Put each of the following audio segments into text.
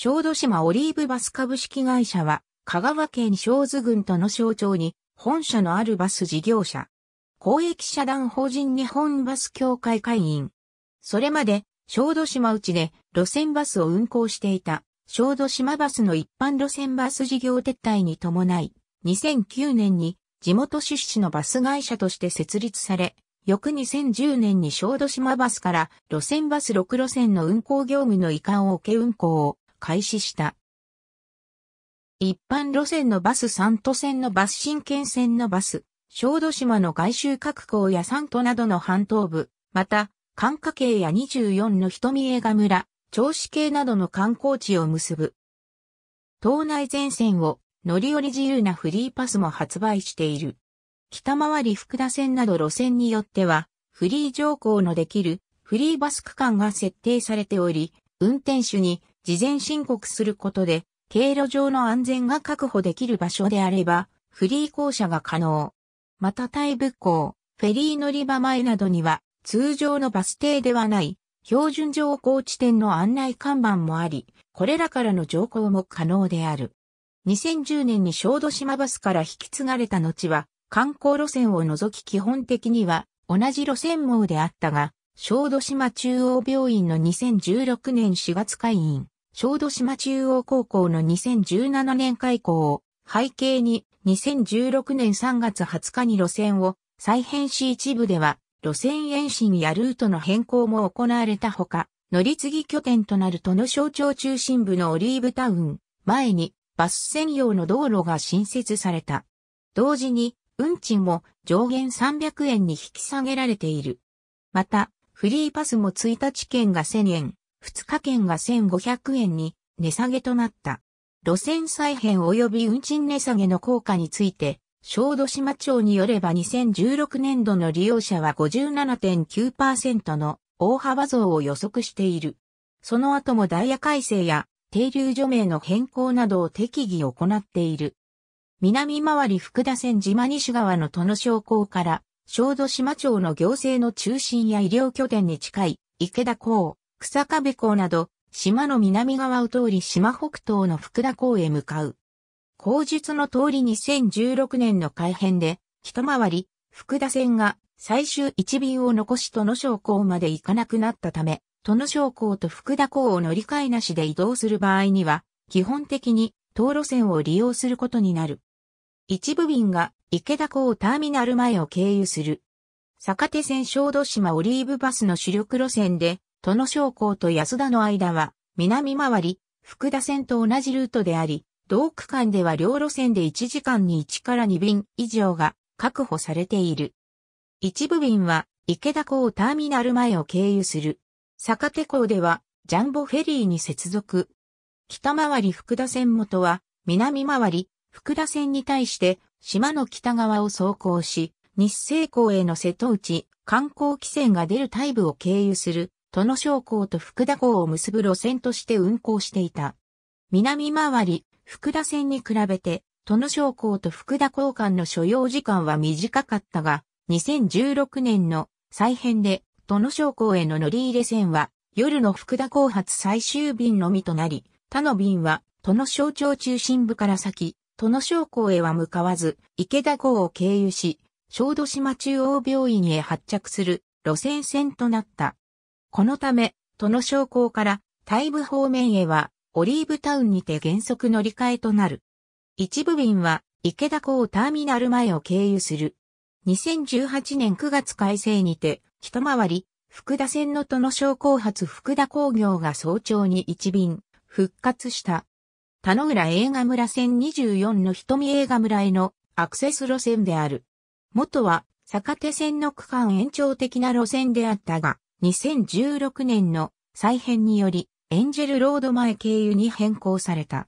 小豆島オリーブバス株式会社は、香川県小豆郡との象徴に、本社のあるバス事業者。公益社団法人日本バス協会会員。それまで、小豆島内で路線バスを運行していた、小豆島バスの一般路線バス事業撤退に伴い、2009年に地元出資のバス会社として設立され、翌2010年に小豆島バスから路線バス6路線の運行業務の移管を受け運行を開始した。一般路線のバス三都線のバス新県線のバス、小豆島の外周各港や三都などの半島部、また、関下系や24の瞳映画村、銚子系などの観光地を結ぶ。島内全線を乗り降り自由なフリーパスも発売している。北回り福田線など路線によっては、フリー乗降のできるフリーバス区間が設定されており、運転手に事前申告することで、経路上の安全が確保できる場所であれば、フリー降車が可能。またタイ仏港、フェリー乗り場前などには、通常のバス停ではない、標準乗降地点の案内看板もあり、これらからの乗降も可能である。2010年に小豆島バスから引き継がれた後は、観光路線を除き基本的には同じ路線網であったが、小豆島中央病院の2016年4月会員、小豆島中央高校の2017年開校を背景に2016年3月20日に路線を再編し一部では路線延伸やルートの変更も行われたほか、乗り継ぎ拠点となる都の省庁中心部のオリーブタウン前にバス専用の道路が新設された。同時に運賃も上限300円に引き下げられている。また、フリーパスも1日券が1000円、2日券が1500円に値下げとなった。路線再編及び運賃値下げの効果について、小豆島町によれば2016年度の利用者は57.9%の大幅増を予測している。その後もダイヤ改正や停留除名の変更などを適宜行っている。南回り福田線島西川の都の商工から小豆島町の行政の中心や医療拠点に近い池田港、草壁港など、島の南側を通り島北東の福田港へ向かう。口述の通り2016年の改編で、一回り、福田線が最終一便を残し野商港まで行かなくなったため、野商港と福田港を乗り換えなしで移動する場合には、基本的に、道路線を利用することになる。一部便が池田港ターミナル前を経由する。坂手線小豆島オリーブバスの主力路線で、の商港と安田の間は、南回り、福田線と同じルートであり、同区間では両路線で1時間に1から2便以上が確保されている。一部便は池田港ターミナル前を経由する。坂手港ではジャンボフェリーに接続。北回り福田線元は南回り福田線に対して島の北側を走行し、日西港への瀬戸内、観光規制が出るタイブを経由する、の商港と福田港を結ぶ路線として運行していた。南回り、福田線に比べて、の商港と福田港間の所要時間は短かったが、2016年の再編で、の商港への乗り入れ線は、夜の福田港発最終便のみとなり、他の便は、の省庁中心部から先、の商工へは向かわず、池田港を経由し、小豆島中央病院へ発着する路線線となった。このため、の商工から大部方面へは、オリーブタウンにて原則乗り換えとなる。一部便は、池田港ターミナル前を経由する。2018年9月改正にて、一回り、福田線の都の商工発福田工業が早朝に一便、復活した。田野浦映画村線24の瞳映画村へのアクセス路線である。元は坂手線の区間延長的な路線であったが、2016年の再編により、エンジェルロード前経由に変更された。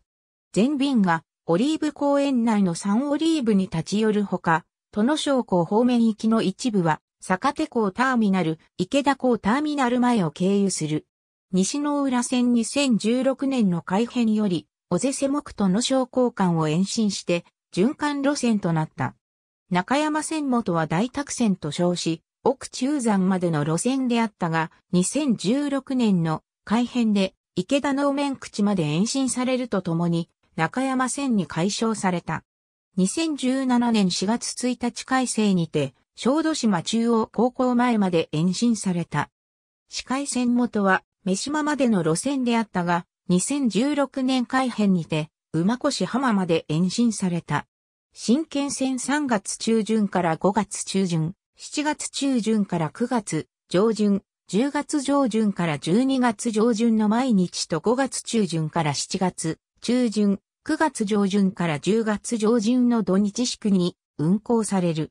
全便がオリーブ公園内のサンオリーブに立ち寄るほか、都の商港方面行きの一部は、坂手港ターミナル、池田港ターミナル前を経由する。西の浦線2016年の改編より、尾瀬瀬木との商工間を延伸して、循環路線となった。中山線元は大拓線と称し、奥中山までの路線であったが、2016年の改編で池田能面口まで延伸されるとともに、中山線に解消された。2017年4月1日改正にて、小豆島中央高校前まで延伸された。市海線元は、目島までの路線であったが、2016年改編にて、馬越浜まで延伸された。新県線3月中旬から5月中旬、7月中旬から9月上旬、10月上旬から12月上旬の毎日と5月中旬から7月中旬、9月上旬から10月上旬の土日宿に運行される。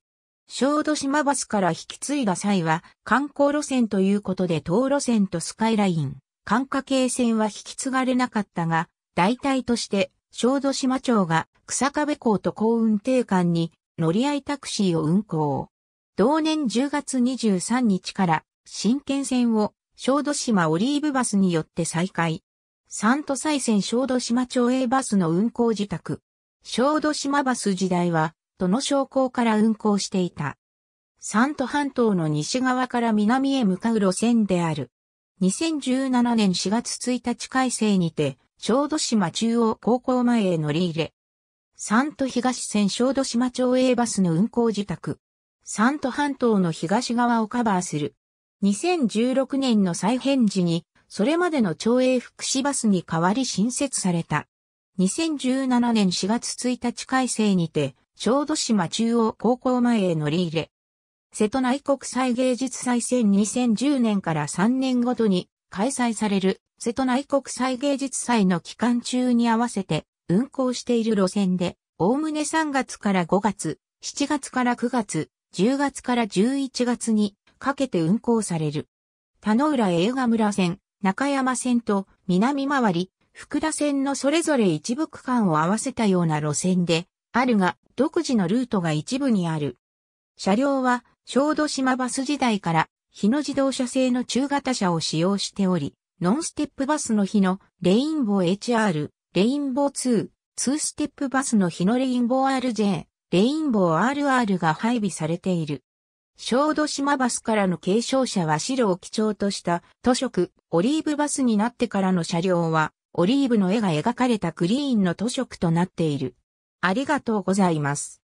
小豆島バスから引き継いだ際は観光路線ということで東路線とスカイライン、管下系線は引き継がれなかったが、代替として小豆島町が草壁港と港運定間に乗り合いタクシーを運行。同年10月23日から新県線を小豆島オリーブバスによって再開。三都西線小豆島町 A バスの運行自宅。小豆島バス時代は、都の商工から運行していた。三都半島の西側から南へ向かう路線である。2017年4月1日改正にて、小豆島中央高校前へ乗り入れ。三都東線小豆島町営バスの運行自宅。三都半島の東側をカバーする。2016年の再編時に、それまでの町営福祉バスに代わり新設された。2017年4月1日改正にて、小豆島中央高校前へ乗り入れ。瀬戸内国際芸術祭2010年から3年ごとに開催される瀬戸内国際芸術祭の期間中に合わせて運行している路線で、おおむね3月から5月、7月から9月、10月から11月にかけて運行される。田野浦映画村線、中山線と南回り、福田線のそれぞれ一部区間を合わせたような路線で、あるが、独自のルートが一部にある。車両は小豆島バス時代から、日野自動車製の中型車を使用しており、ノンステップバスの日のレインボー HR、レインボー2、2ステップバスの日のレインボー RJ、レインボー RR が配備されている。小豆島バスからの継承者は白を基調とした図色、オリーブバスになってからの車両は、オリーブの絵が描かれたグリーンの図色となっている。ありがとうございます。